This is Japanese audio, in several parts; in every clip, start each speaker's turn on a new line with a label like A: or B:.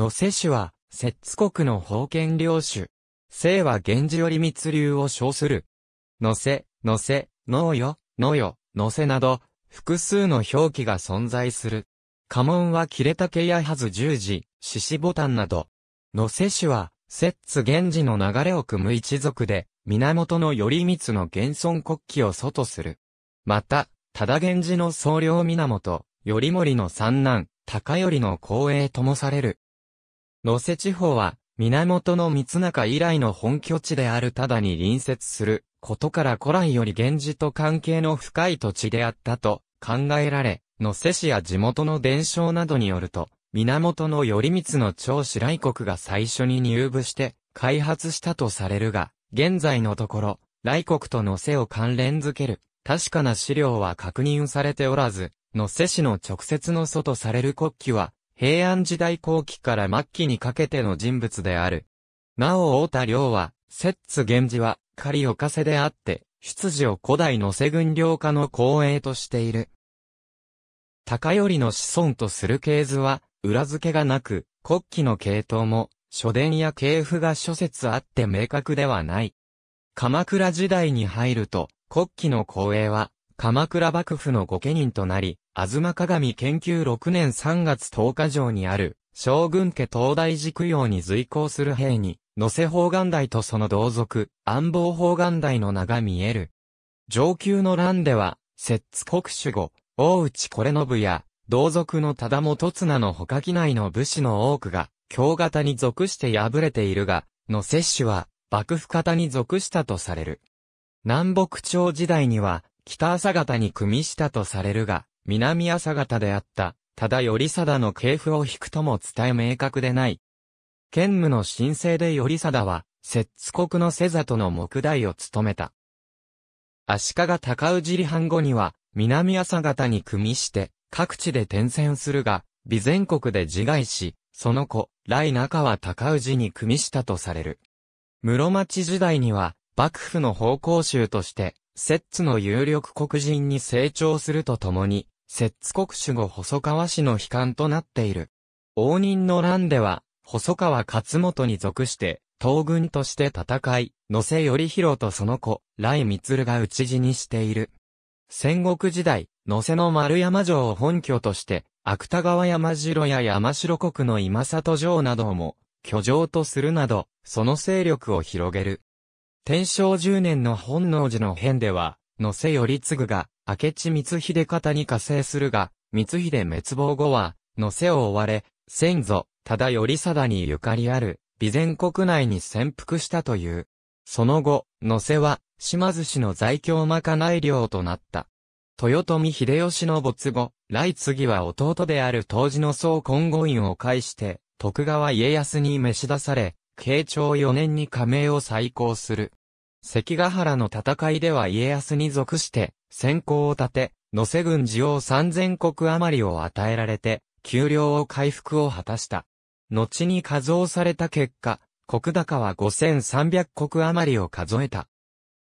A: 野瀬氏は、摂津国の封建領主。姓は源氏より密流を称する。野瀬、野瀬、農よ、野よ、野瀬など、複数の表記が存在する。家紋は切れ竹やはず十字、獅子ボタンなど。野瀬氏は、摂津源氏の流れを組む一族で、源の頼光の現存国旗を祖とする。また、多田源氏の総領源、頼盛の三男、高頼の光栄ともされる。能勢地方は、源の光中以来の本拠地であるただに隣接することから古来より源氏と関係の深い土地であったと考えられ、能勢市や地元の伝承などによると、源の頼光の長子来国が最初に入部して開発したとされるが、現在のところ、来国との勢を関連づける確かな資料は確認されておらず、能勢市の直接の祖とされる国旗は、平安時代後期から末期にかけての人物である。なお大田良は、摂津源氏は、仮岡かせであって、出自を古代の瀬軍領家の後衛としている。高頼の子孫とする系図は、裏付けがなく、国旗の系統も、書伝や系譜が諸説あって明確ではない。鎌倉時代に入ると、国旗の公営は、鎌倉幕府の御家人となり、東鏡研究6年3月10日城にある、将軍家東大寺供養に随行する兵に、野瀬方眼台とその同族、安房方眼台の名が見える。上級の乱では、摂津国主語、大内これ信や、同族の忠元綱の他機内の武士の多くが、京型に属して敗れているが、野瀬氏は、幕府型に属したとされる。南北朝時代には、北朝方に組みしたとされるが、南朝方であった、ただ頼貞の系譜を引くとも伝え明確でない。兼務の申請で頼貞は、摂津国の瀬里の木代を務めた。足利高氏離反後には、南朝方に組みして、各地で転戦するが、備前国で自害し、その子、来中は高氏に組みしたとされる。室町時代には、幕府の方向衆として、摂津の有力黒人に成長するとともに、摂津国守語細川氏の悲観となっている。応仁の乱では、細川勝元に属して、東軍として戦い、野瀬頼弘とその子、雷光が討ち死にしている。戦国時代、野瀬の丸山城を本拠として、芥川山城や山城国の今里城なども、居城とするなど、その勢力を広げる。天正十年の本能寺の変では、野瀬頼次が、明智光秀方に加勢するが、光秀滅亡後は、のせを追われ、先祖、忠頼貞にゆかりある、備前国内に潜伏したという。その後、の瀬は、島津氏の在京まかない領となった。豊臣秀吉の没後、来次は弟である当時の総金剛院を介して、徳川家康に召し出され、慶長4年に加盟を再興する。関ヶ原の戦いでは家康に属して、先行を立て、野瀬郡寺王三千国余りを与えられて、給料を回復を果たした。後に加増された結果、国高は五千三百国余りを数えた。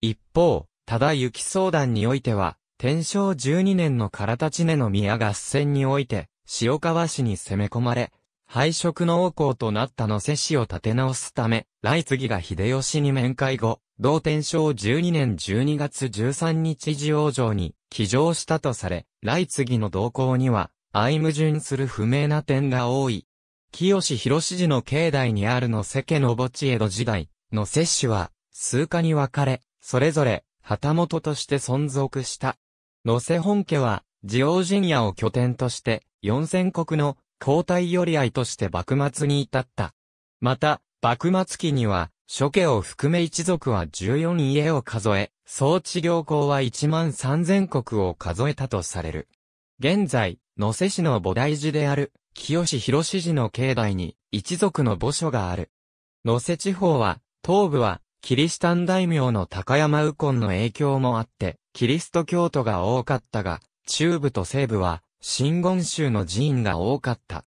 A: 一方、ただ雪相談においては、天正十二年の唐立根の宮合戦において、塩川市に攻め込まれ、敗色の王侯となった野瀬氏を立て直すため、来次が秀吉に面会後、同天正12年12月13日時王城に起乗したとされ、来次の動向には、相矛盾する不明な点が多い。清志広氏の境内にあるの世家の墓地江戸時代の摂氏は、数家に分かれ、それぞれ、旗本として存続した。野瀬本家は、地王陣屋を拠点として、四千国の交代寄り合いとして幕末に至った。また、幕末期には、諸家を含め一族は14家を数え、総治行行は1万3000国を数えたとされる。現在、野瀬市の菩提寺である、清志広志寺の境内に、一族の墓所がある。野瀬地方は、東部は、キリシタン大名の高山右近の影響もあって、キリスト教徒が多かったが、中部と西部は、新言宗の寺院が多かった。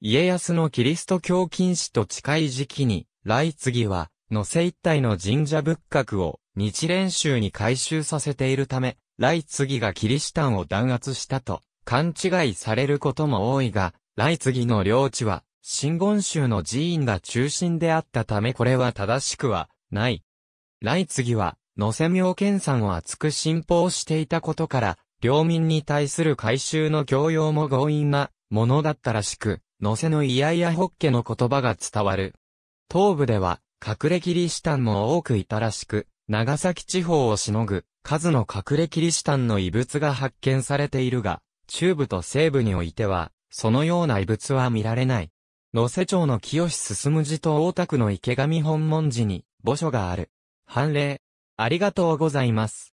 A: 家康のキリスト教禁止と近い時期に、来次は、野瀬一帯の神社仏閣を日蓮宗に改修させているため、来次がキリシタンを弾圧したと勘違いされることも多いが、来次の領地は、真言宗の寺院が中心であったためこれは正しくはない。来次は、野瀬妙見さんを厚く信奉していたことから、領民に対する改修の教養も強引なものだったらしく、野瀬のいやいやホッケの言葉が伝わる。東部では、隠れキリシタンも多くいたらしく、長崎地方をしのぐ、数の隠れキリシタンの遺物が発見されているが、中部と西部においては、そのような遺物は見られない。野瀬町の清進寺と大田区の池上本門寺に墓所がある。判例。ありがとうございます。